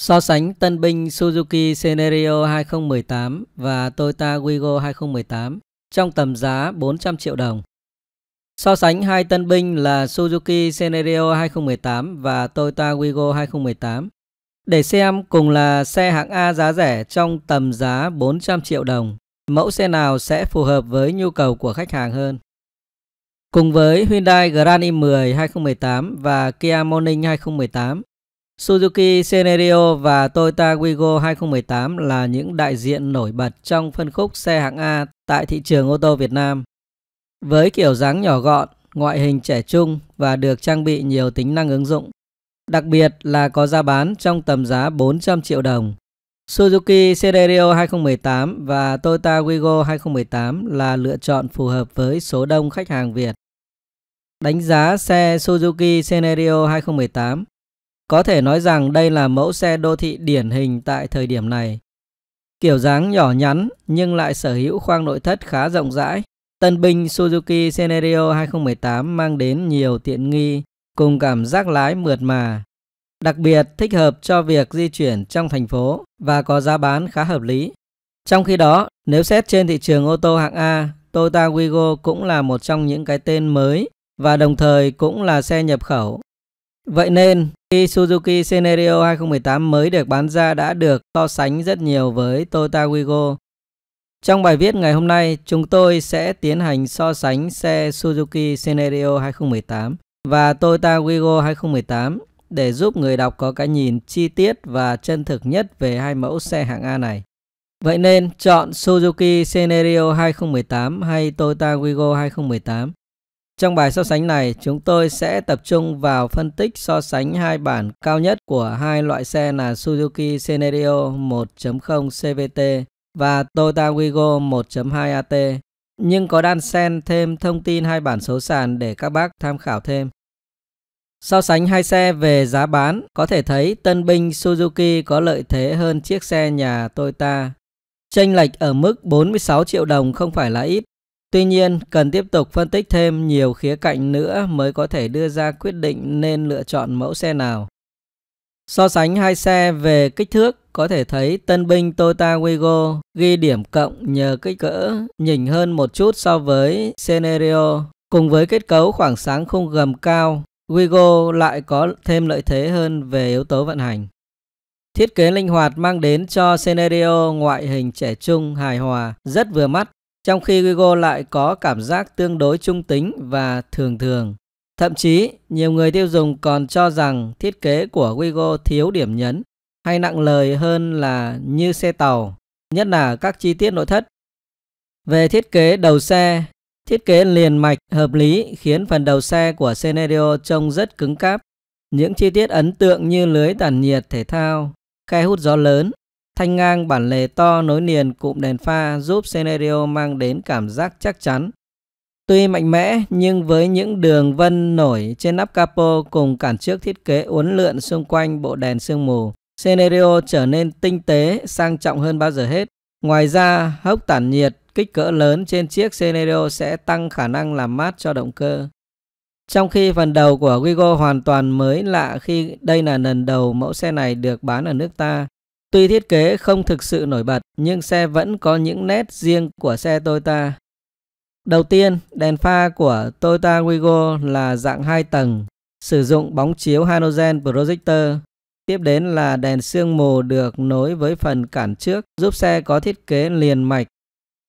So sánh tân binh Suzuki Scenario 2018 và Toyota Wigo 2018 trong tầm giá 400 triệu đồng. So sánh hai tân binh là Suzuki Scenario 2018 và Toyota Wigo 2018 để xem cùng là xe hạng A giá rẻ trong tầm giá 400 triệu đồng, mẫu xe nào sẽ phù hợp với nhu cầu của khách hàng hơn. Cùng với Hyundai Grand i10 2018 và Kia Morning 2018, Suzuki Scenario và Toyota Wigo 2018 là những đại diện nổi bật trong phân khúc xe hạng A tại thị trường ô tô Việt Nam. Với kiểu dáng nhỏ gọn, ngoại hình trẻ trung và được trang bị nhiều tính năng ứng dụng, đặc biệt là có giá bán trong tầm giá 400 triệu đồng. Suzuki Scenario 2018 và Toyota Wigo 2018 là lựa chọn phù hợp với số đông khách hàng Việt. Đánh giá xe Suzuki Scenario 2018 có thể nói rằng đây là mẫu xe đô thị điển hình tại thời điểm này. Kiểu dáng nhỏ nhắn nhưng lại sở hữu khoang nội thất khá rộng rãi. Tân binh Suzuki Scenario 2018 mang đến nhiều tiện nghi cùng cảm giác lái mượt mà. Đặc biệt thích hợp cho việc di chuyển trong thành phố và có giá bán khá hợp lý. Trong khi đó, nếu xét trên thị trường ô tô hạng A, Toyota Wigo cũng là một trong những cái tên mới và đồng thời cũng là xe nhập khẩu Vậy nên, khi Suzuki Scenario 2018 mới được bán ra đã được so sánh rất nhiều với Toyota Wigo. Trong bài viết ngày hôm nay, chúng tôi sẽ tiến hành so sánh xe Suzuki Scenario 2018 và Toyota Wigo 2018 để giúp người đọc có cái nhìn chi tiết và chân thực nhất về hai mẫu xe hạng A này. Vậy nên, chọn Suzuki Scenario 2018 hay Toyota Wigo 2018 trong bài so sánh này, chúng tôi sẽ tập trung vào phân tích so sánh hai bản cao nhất của hai loại xe là Suzuki Scenario 1.0 CVT và Toyota Wigo 1.2 AT. Nhưng có đan xen thêm thông tin hai bản số sàn để các bác tham khảo thêm. So sánh hai xe về giá bán, có thể thấy tân binh Suzuki có lợi thế hơn chiếc xe nhà Toyota. Chênh lệch ở mức 46 triệu đồng không phải là ít Tuy nhiên, cần tiếp tục phân tích thêm nhiều khía cạnh nữa mới có thể đưa ra quyết định nên lựa chọn mẫu xe nào. So sánh hai xe về kích thước, có thể thấy tân binh Toyota Wigo ghi điểm cộng nhờ kích cỡ nhỉnh hơn một chút so với Scenario. Cùng với kết cấu khoảng sáng khung gầm cao, Wigo lại có thêm lợi thế hơn về yếu tố vận hành. Thiết kế linh hoạt mang đến cho Scenario ngoại hình trẻ trung, hài hòa, rất vừa mắt trong khi Wego lại có cảm giác tương đối trung tính và thường thường. Thậm chí, nhiều người tiêu dùng còn cho rằng thiết kế của Wego thiếu điểm nhấn hay nặng lời hơn là như xe tàu, nhất là các chi tiết nội thất. Về thiết kế đầu xe, thiết kế liền mạch hợp lý khiến phần đầu xe của Scenario trông rất cứng cáp. Những chi tiết ấn tượng như lưới tản nhiệt thể thao, khe hút gió lớn, Thanh ngang bản lề to nối liền cụm đèn pha giúp scenario mang đến cảm giác chắc chắn. Tuy mạnh mẽ nhưng với những đường vân nổi trên nắp capo cùng cản trước thiết kế uốn lượn xung quanh bộ đèn sương mù, scenario trở nên tinh tế, sang trọng hơn bao giờ hết. Ngoài ra, hốc tản nhiệt kích cỡ lớn trên chiếc scenario sẽ tăng khả năng làm mát cho động cơ. Trong khi phần đầu của Wigo hoàn toàn mới lạ khi đây là lần đầu mẫu xe này được bán ở nước ta, Tuy thiết kế không thực sự nổi bật nhưng xe vẫn có những nét riêng của xe Toyota. Đầu tiên, đèn pha của Toyota Wigo là dạng 2 tầng, sử dụng bóng chiếu halogen projector. Tiếp đến là đèn sương mù được nối với phần cản trước giúp xe có thiết kế liền mạch.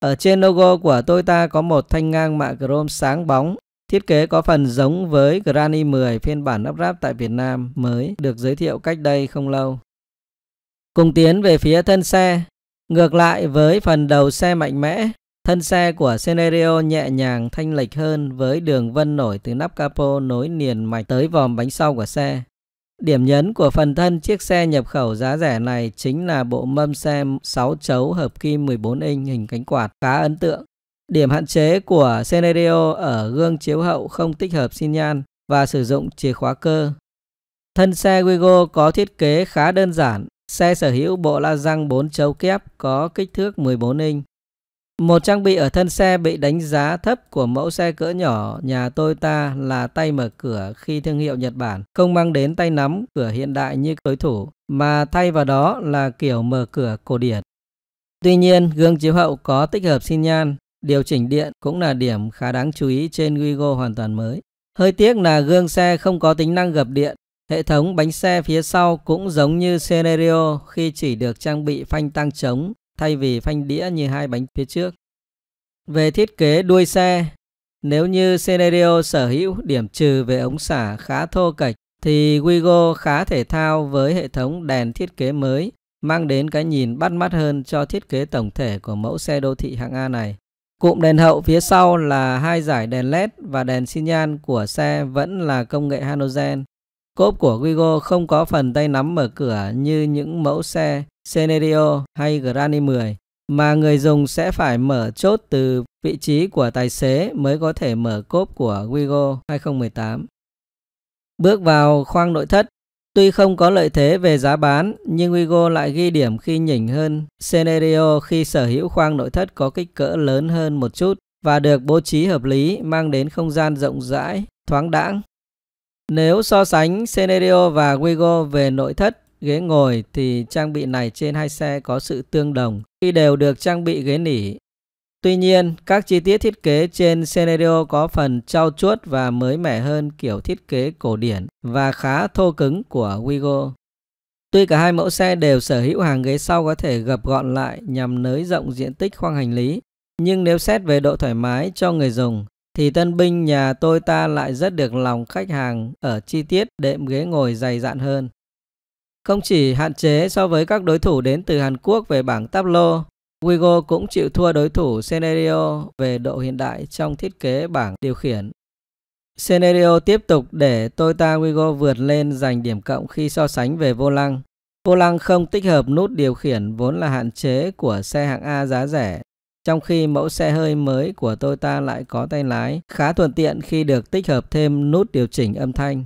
Ở trên logo của Toyota có một thanh ngang mạ chrome sáng bóng. Thiết kế có phần giống với Grand i10 phiên bản lắp ráp tại Việt Nam mới được giới thiệu cách đây không lâu cùng tiến về phía thân xe. Ngược lại với phần đầu xe mạnh mẽ, thân xe của Scenario nhẹ nhàng thanh lệch hơn với đường vân nổi từ nắp capo nối liền mạch tới vòm bánh sau của xe. Điểm nhấn của phần thân chiếc xe nhập khẩu giá rẻ này chính là bộ mâm xe 6 chấu hợp kim 14 inch hình cánh quạt khá ấn tượng. Điểm hạn chế của Scenario ở gương chiếu hậu không tích hợp xi nhan và sử dụng chìa khóa cơ. Thân xe Wego có thiết kế khá đơn giản, Xe sở hữu bộ la răng 4 chấu kép có kích thước 14 inch. Một trang bị ở thân xe bị đánh giá thấp của mẫu xe cỡ nhỏ nhà Toyota là tay mở cửa khi thương hiệu Nhật Bản không mang đến tay nắm cửa hiện đại như đối thủ, mà thay vào đó là kiểu mở cửa cổ điển. Tuy nhiên, gương chiếu hậu có tích hợp xi nhan, điều chỉnh điện cũng là điểm khá đáng chú ý trên Wigo hoàn toàn mới. Hơi tiếc là gương xe không có tính năng gập điện Hệ thống bánh xe phía sau cũng giống như Cenerio khi chỉ được trang bị phanh tăng trống thay vì phanh đĩa như hai bánh phía trước. Về thiết kế đuôi xe, nếu như Cenerio sở hữu điểm trừ về ống xả khá thô kệch thì Wigo khá thể thao với hệ thống đèn thiết kế mới mang đến cái nhìn bắt mắt hơn cho thiết kế tổng thể của mẫu xe đô thị hạng A này. Cụm đèn hậu phía sau là hai giải đèn LED và đèn xi nhan của xe vẫn là công nghệ halogen Cốp của Wigo không có phần tay nắm mở cửa như những mẫu xe Cenerio hay Granny 10 mà người dùng sẽ phải mở chốt từ vị trí của tài xế mới có thể mở cốp của Wigo 2018. Bước vào khoang nội thất, tuy không có lợi thế về giá bán nhưng Wigo lại ghi điểm khi nhỉnh hơn Cenerio khi sở hữu khoang nội thất có kích cỡ lớn hơn một chút và được bố trí hợp lý mang đến không gian rộng rãi, thoáng đãng nếu so sánh Senerio và Wigo về nội thất, ghế ngồi thì trang bị này trên hai xe có sự tương đồng khi đều được trang bị ghế nỉ. Tuy nhiên, các chi tiết thiết kế trên Senerio có phần trau chuốt và mới mẻ hơn kiểu thiết kế cổ điển và khá thô cứng của Wigo. Tuy cả hai mẫu xe đều sở hữu hàng ghế sau có thể gập gọn lại nhằm nới rộng diện tích khoang hành lý, nhưng nếu xét về độ thoải mái cho người dùng thì tân binh nhà tôi ta lại rất được lòng khách hàng ở chi tiết đệm ghế ngồi dày dạn hơn. Không chỉ hạn chế so với các đối thủ đến từ Hàn Quốc về bảng lô, Wigo cũng chịu thua đối thủ Scenario về độ hiện đại trong thiết kế bảng điều khiển. Scenario tiếp tục để Toyota Wigo vượt lên giành điểm cộng khi so sánh về vô lăng. Vô lăng không tích hợp nút điều khiển vốn là hạn chế của xe hạng A giá rẻ trong khi mẫu xe hơi mới của Toyota lại có tay lái, khá thuận tiện khi được tích hợp thêm nút điều chỉnh âm thanh.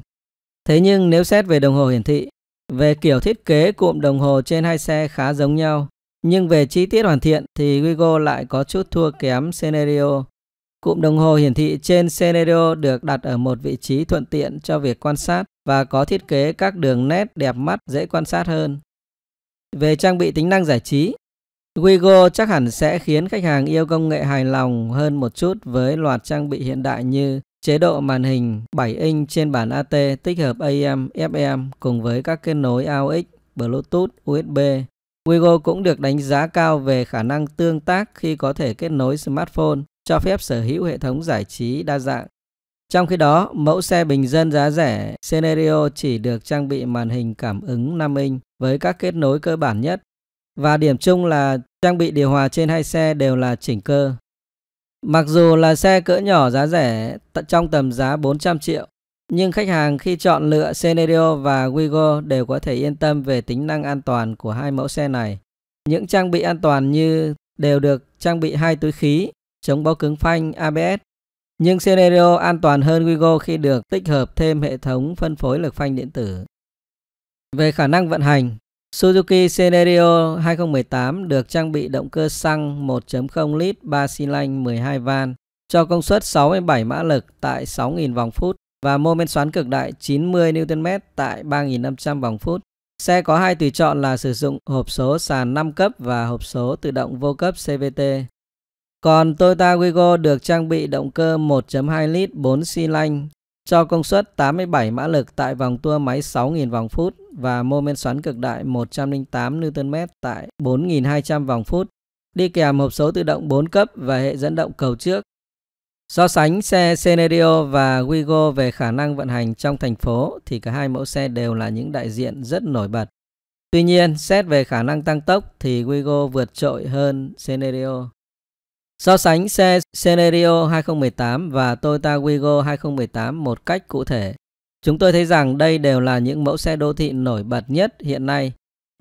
Thế nhưng nếu xét về đồng hồ hiển thị, về kiểu thiết kế cụm đồng hồ trên hai xe khá giống nhau, nhưng về chi tiết hoàn thiện thì Wigo lại có chút thua kém Scenario. Cụm đồng hồ hiển thị trên Scenario được đặt ở một vị trí thuận tiện cho việc quan sát và có thiết kế các đường nét đẹp mắt dễ quan sát hơn. Về trang bị tính năng giải trí, Wigo chắc hẳn sẽ khiến khách hàng yêu công nghệ hài lòng hơn một chút với loạt trang bị hiện đại như chế độ màn hình 7 inch trên bản AT tích hợp AM, FM cùng với các kết nối AUX, Bluetooth, USB. Wigo cũng được đánh giá cao về khả năng tương tác khi có thể kết nối smartphone, cho phép sở hữu hệ thống giải trí đa dạng. Trong khi đó, mẫu xe bình dân giá rẻ Scenario chỉ được trang bị màn hình cảm ứng 5 inch với các kết nối cơ bản nhất. Và điểm chung là Trang bị điều hòa trên hai xe đều là chỉnh cơ. Mặc dù là xe cỡ nhỏ giá rẻ trong tầm giá 400 triệu, nhưng khách hàng khi chọn lựa Cenerio và Wigo đều có thể yên tâm về tính năng an toàn của hai mẫu xe này. Những trang bị an toàn như đều được trang bị hai túi khí, chống bó cứng phanh ABS. Nhưng Cenerio an toàn hơn Wigo khi được tích hợp thêm hệ thống phân phối lực phanh điện tử. Về khả năng vận hành, Suzuki Scenario 2018 được trang bị động cơ xăng 1.0 lít 3 xi lanh 12 van cho công suất 67 mã lực tại 6.000 vòng phút và mô men xoắn cực đại 90 Nm tại 3.500 vòng phút. Xe có hai tùy chọn là sử dụng hộp số sàn 5 cấp và hộp số tự động vô cấp CVT. Còn Toyota Wigo được trang bị động cơ 1.2 lít 4 xi lanh cho công suất 87 mã lực tại vòng tua máy 6.000 vòng phút và mô men xoắn cực đại 108 Nm tại 4.200 vòng phút, đi kèm hộp số tự động 4 cấp và hệ dẫn động cầu trước. So sánh xe Cenerio và Wigo về khả năng vận hành trong thành phố thì cả hai mẫu xe đều là những đại diện rất nổi bật. Tuy nhiên, xét về khả năng tăng tốc thì Wigo vượt trội hơn Cenerio. So sánh xe Scenario 2018 và Toyota Wigo 2018 một cách cụ thể, chúng tôi thấy rằng đây đều là những mẫu xe đô thị nổi bật nhất hiện nay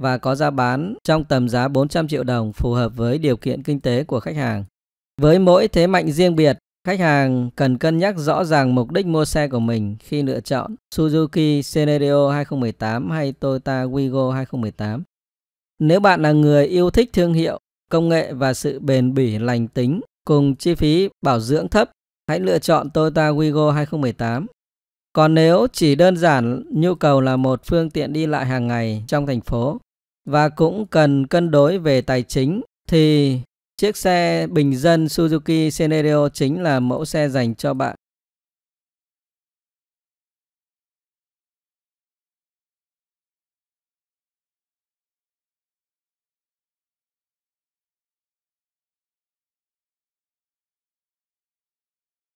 và có giá bán trong tầm giá 400 triệu đồng phù hợp với điều kiện kinh tế của khách hàng. Với mỗi thế mạnh riêng biệt, khách hàng cần cân nhắc rõ ràng mục đích mua xe của mình khi lựa chọn Suzuki Scenario 2018 hay Toyota Wigo 2018. Nếu bạn là người yêu thích thương hiệu công nghệ và sự bền bỉ lành tính cùng chi phí bảo dưỡng thấp, hãy lựa chọn Toyota Wigo 2018. Còn nếu chỉ đơn giản nhu cầu là một phương tiện đi lại hàng ngày trong thành phố và cũng cần cân đối về tài chính thì chiếc xe bình dân Suzuki Scenario chính là mẫu xe dành cho bạn.